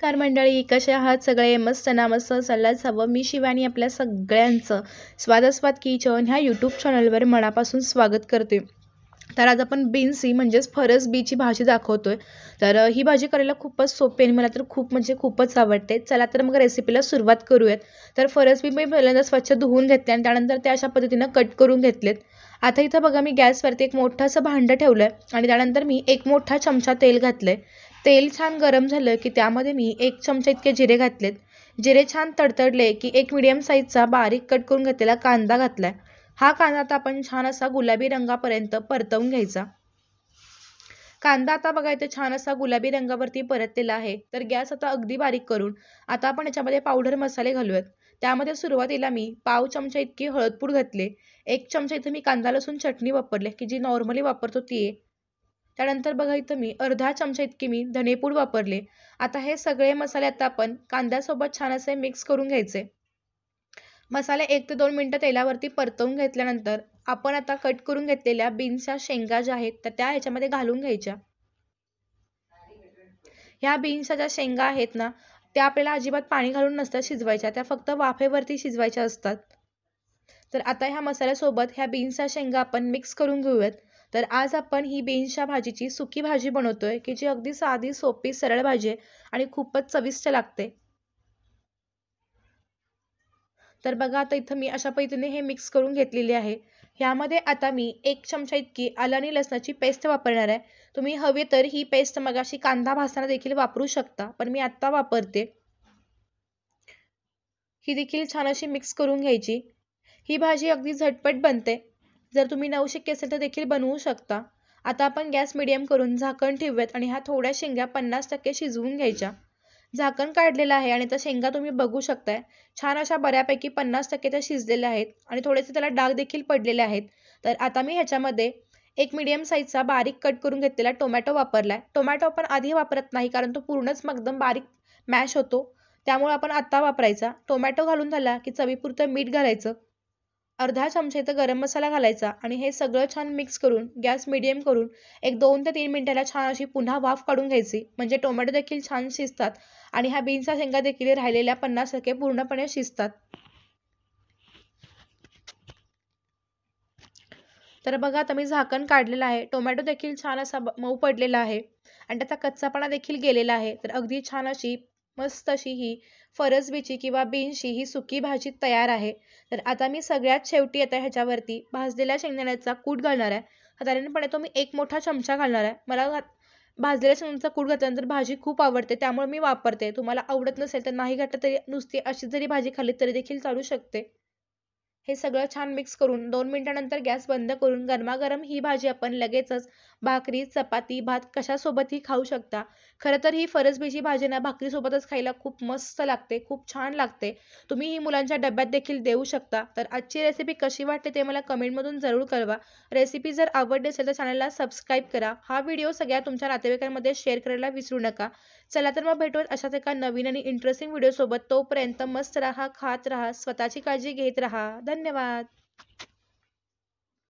नमस्कार मंडळी कसे आहात सगळे मस्त ना मस्त सल्लाच हवं मी शिवानी आपल्या सगळ्यांचं स्वादस्वाद किचन ह्या यूट्यूब चॅनलवर मनापासून स्वागत करते तर आज आपण ही म्हणजेच फरस बीची भाजी दाखवतोय तर ही भाजी करायला खूपच सोपी आणि मला तर खूप म्हणजे खूपच आवडते चला तर मग रेसिपीला सुरुवात करूयात तर फरस बी मी पहिल्यांदा स्वच्छ धुवून घेतले आणि त्यानंतर ते अशा पद्धतीनं कट करून घेतलेत आता इथं बघा मी गॅसवरती एक मोठं असं भांडं ठेवलं आहे आणि त्यानंतर मी एक मोठा चमचा तेल घातलं तेल छान गरम झालं की त्यामध्ये मी एक चमचा इतके जिरे घातलेत जिरे छान तडतडले की एक मिडियम साईजचा बारीक कट करून घेतलेला कांदा घातला हा कांदा आता आपण छान असा गुलाबी रंगापर्यंत परतवून घ्यायचा कांदा आता बघा इथे छान असा गुलाबी रंगावरती परतलेला आहे तर गॅस आता अगदी बारीक करून आता आपण याच्यामध्ये पावडर मसाले घालूयात त्यामध्ये सुरुवातीला मी पाव चमचा इतकी हळदपूड घातले एक चमचा इथे मी कांदा लसूण चटणी वापरले की जी नॉर्मली वापरतो ती आहे त्यानंतर बघा इथं मी अर्धा चमचा इतके मी धनेपूड वापरले आता हे सगळे मसाले आता आपण कांद्यासोबत छान असे मिक्स करून घ्यायचे मसाले एक ते दोन मिनटं तेलावरती परतवून घेतल्यानंतर आपण आता कट करून घेतलेल्या बीन्सच्या शेंगा ज्या आहेत तर त्या ह्याच्यामध्ये घालून घ्यायच्या ह्या बीन्सच्या ज्या शेंगा आहेत ना त्या आपल्याला अजिबात पाणी घालून नसतात शिजवायच्या त्या फक्त वाफेवरती शिजवायच्या असतात तर आता ह्या मसाल्यासोबत ह्या बीन्सच्या शेंगा आपण मिक्स करून घेऊयात तर आज आपण ही बिनशा भाजीची सुकी भाजी बनवतोय की जी अगदी साधी सोपी सरळ भाजी आहे आणि खूपच चविष्ट लागते तर बघा आता इथं मी अशा पद्धतीने हे मिक्स करून घेतलेली आहे ह्यामध्ये आता मी एक चमचा इतकी आलं आणि लसणाची पेस्ट वापरणार आहे तुम्ही हवे तर ही पेस्ट मगाशी कांदा भासताना देखील वापरू शकता पण मी आत्ता वापरते ही देखील छान अशी मिक्स करून घ्यायची ही भाजी अगदी झटपट बनते जर तुम्ही नऊ शक्य असेल तर देखील बनवू शकता आता आपण गॅस मिडियम करून झाकण ठेवूयात आणि ह्या थोड्या शेंगा पन्नास टक्के शिजवून घ्यायच्या झाकण काढलेलं आहे आणि त्या शेंगा तुम्ही बघू शकताय छान अशा बऱ्यापैकी पन्नास टक्के त्या शिजलेल्या आहेत आणि थोडेसे त्याला डाग देखील पडलेले आहेत तर आता मी ह्याच्यामध्ये एक मिडियम साईजचा बारीक कट करून घेतलेला टोमॅटो वापरला आहे टोमॅटो आपण आधी वापरत नाही कारण तो पूर्णच मगदम बारीक मॅश होतो त्यामुळे आपण आत्ता वापरायचा टोमॅटो घालून झाला की चवीपुरतं मीठ घालायचं अर्धा चमचा इथं गरम मसाला घालायचा आणि हे सगळं छान मिक्स करून गॅस मिडियम करून एक दोन ते तीन मिनिटाला छान अशी पुन्हा वाफ काढून घ्यायची म्हणजे टोमॅटो देखील छान शिजतात आणि ह्या बीन्सच्या शेंगा देखील राहिलेल्या पन्नास टक्के पूर्णपणे शिजतात तर बघा आता मी झाकण काढलेलं आहे टोमॅटो देखील छान असा मऊ पडलेला आहे आणि त्याचा कच्चापणा देखील गेलेला आहे तर अगदी छान अशी मस्त अशी ही फरसबीची किंवा बीन्सची ही सुकी भाजी तयार आहे तर आता मी सगळ्यात शेवटी आता ह्याच्यावरती भाजलेल्या शेंगदाण्याचा कूट घालणार आहे साधारणपणे तो मी एक मोठा चमचा घालणार आहे मला भाजलेल्या शेंगदाण्याचा कूट घातल्यानंतर भाजी खूप आवडते त्यामुळे मी वापरते तुम्हाला आवडत नसेल तर नाही घातलं तरी नुसती अशी जरी भाजी खाल्ली तरी देखील चालू शकते हे सगळं छान मिक्स करून दोन मिनटानंतर गॅस बंद करून गरमागरम ही भाजी आपण लगेचच भाकरी चपाती भात कशासोबतही खाऊ शकता खरं तर ही फरसबीची भाजी ना भाकरीसोबतच खायला खूप मस्त लागते खूप छान लागते तुम्ही ही मुलांच्या डब्यात देखील देऊ शकता तर आजची रेसिपी कशी वाटते ते मला कमेंटमधून जरूर कळवा रेसिपी जर आवडली असेल तर चॅनलला सबस्क्राईब करा हा व्हिडिओ सगळ्या तुमच्या नातेवाईकांमध्ये शेअर करायला विसरू नका चला तर मग भेटूयात अशाच एका नवीन आणि इंटरेस्टिंग सोबत तोपर्यंत मस्त राहा खात राहा स्वतःची काळजी घेत राहा धन्यवाद